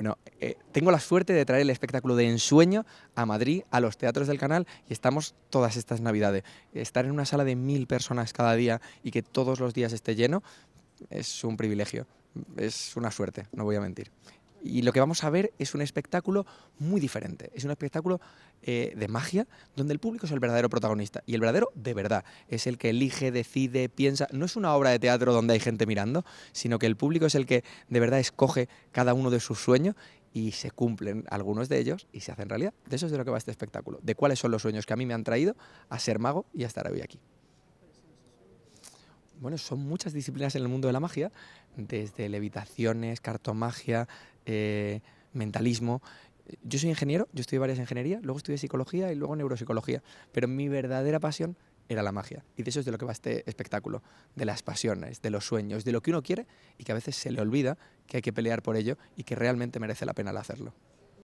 Bueno, eh, tengo la suerte de traer el espectáculo de ensueño a Madrid, a los teatros del canal, y estamos todas estas navidades. Estar en una sala de mil personas cada día y que todos los días esté lleno es un privilegio, es una suerte, no voy a mentir. Y lo que vamos a ver es un espectáculo muy diferente. Es un espectáculo eh, de magia donde el público es el verdadero protagonista. Y el verdadero de verdad. Es el que elige, decide, piensa. No es una obra de teatro donde hay gente mirando, sino que el público es el que de verdad escoge cada uno de sus sueños y se cumplen algunos de ellos y se hacen realidad. De eso es de lo que va este espectáculo. De cuáles son los sueños que a mí me han traído a ser mago y a estar hoy aquí bueno, son muchas disciplinas en el mundo de la magia, desde levitaciones, cartomagia, eh, mentalismo. Yo soy ingeniero, yo estudié varias ingenierías, luego estudié psicología y luego neuropsicología, pero mi verdadera pasión era la magia. Y de eso es de lo que va este espectáculo, de las pasiones, de los sueños, de lo que uno quiere y que a veces se le olvida que hay que pelear por ello y que realmente merece la pena hacerlo.